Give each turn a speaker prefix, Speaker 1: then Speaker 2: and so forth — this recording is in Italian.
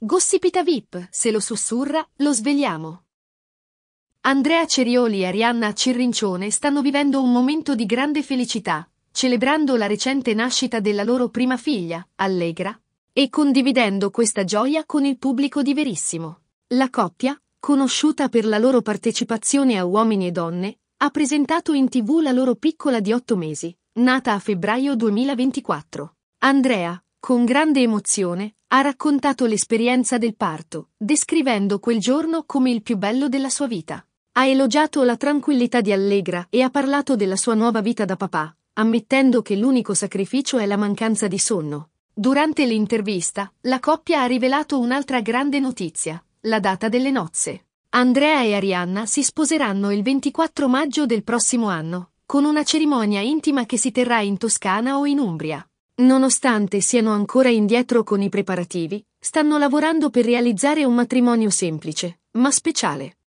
Speaker 1: Gossipita VIP, se lo sussurra, lo svegliamo. Andrea Cerioli e Arianna Cirrincione stanno vivendo un momento di grande felicità, celebrando la recente nascita della loro prima figlia, Allegra, e condividendo questa gioia con il pubblico di Verissimo. La coppia, conosciuta per la loro partecipazione a Uomini e Donne, ha presentato in tv la loro piccola di otto mesi, nata a febbraio 2024. Andrea, con grande emozione, ha raccontato l'esperienza del parto, descrivendo quel giorno come il più bello della sua vita. Ha elogiato la tranquillità di Allegra e ha parlato della sua nuova vita da papà, ammettendo che l'unico sacrificio è la mancanza di sonno. Durante l'intervista, la coppia ha rivelato un'altra grande notizia, la data delle nozze. Andrea e Arianna si sposeranno il 24 maggio del prossimo anno, con una cerimonia intima che si terrà in Toscana o in Umbria. Nonostante siano ancora indietro con i preparativi, stanno lavorando per realizzare un matrimonio semplice, ma speciale.